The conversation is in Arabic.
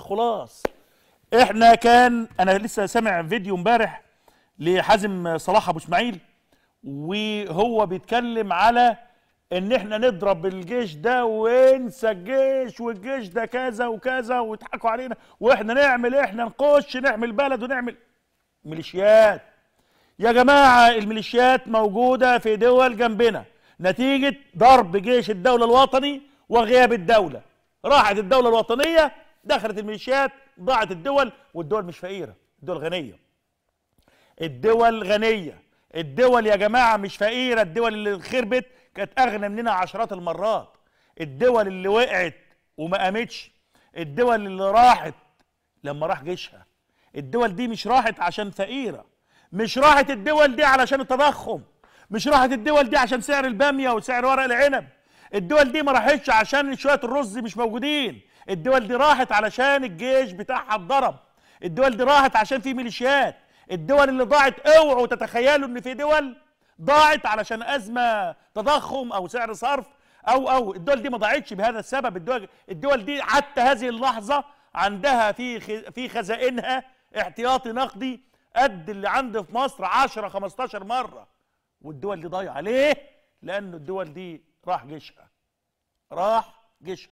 خلاص احنا كان انا لسه سامع فيديو امبارح لحازم صلاح ابو اسماعيل وهو بيتكلم على ان احنا نضرب الجيش ده وانسى الجيش والجيش ده كذا وكذا ويضحكوا علينا واحنا نعمل إيه؟ احنا نخش نعمل بلد ونعمل ميليشيات يا جماعه الميليشيات موجوده في دول جنبنا نتيجه ضرب جيش الدوله الوطني وغياب الدوله راحت الدوله الوطنيه دخلت الميليشيات ضاعت الدول والدول مش فقيره الدول غنيه الدول غنيه الدول يا جماعه مش فقيره الدول اللي خربت كانت اغنى مننا عشرات المرات الدول اللي وقعت وما قامتش الدول اللي راحت لما راح جيشها الدول دي مش راحت عشان فقيره مش راحت الدول دي علشان التضخم مش راحت الدول دي عشان سعر الباميه وسعر ورق العنب الدول دي ما راحتش عشان شويه الرز مش موجودين الدول دي راحت علشان الجيش بتاعها اتضرب الدول دي راحت عشان في ميليشيات الدول اللي ضاعت اوعوا تتخيلوا ان في دول ضاعت علشان ازمه تضخم او سعر صرف او او الدول دي ما ضاعتش بهذا السبب الدول الدول دي حتى هذه اللحظه عندها في في خزائنها احتياطي نقدي قد اللي عند في مصر 10 15 مره والدول دي ضايعه ليه؟ لان الدول دي راح جيشها راح جشقه